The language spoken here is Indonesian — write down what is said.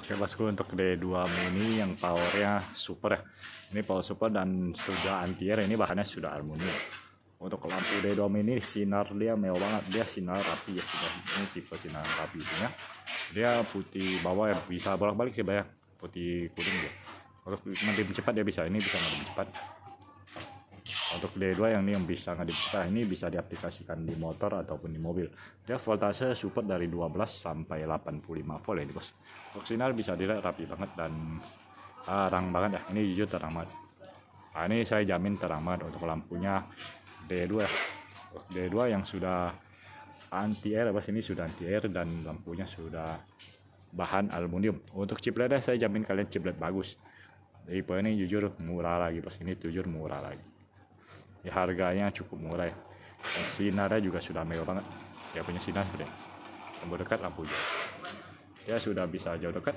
Oke bosku untuk D2 Mini yang powernya super ya. Ini power super dan sudah anti ini bahannya sudah aluminium. Untuk lampu D2 Mini sinar dia mewah banget, dia sinar rapi ya sudah. Ini tipe sinar rapi ya. Dia putih bawah ya bisa bolak-balik sih banyak ya. putih kuning ya. Untuk nanti cepat dia bisa, ini bisa nanti cepat untuk D2 yang ini yang bisa nah, ini bisa diaplikasikan di motor ataupun di mobil dia voltase support dari 12 sampai 85 volt ya ini bos untuk sinar bisa dilihat rapi banget dan ah, banget ya ini jujur terang banget nah, ini saya jamin terang banget untuk lampunya D2 ya D2 yang sudah anti air ya, bos ini sudah anti air dan lampunya sudah bahan aluminium untuk chipletnya saya jamin kalian chiplet bagus jadi ini jujur murah lagi bos ini jujur murah lagi ya harganya cukup murah ya. sinarnya juga sudah mewah banget ya punya sinar seperti lampu dekat lampu jauh ya sudah bisa jauh dekat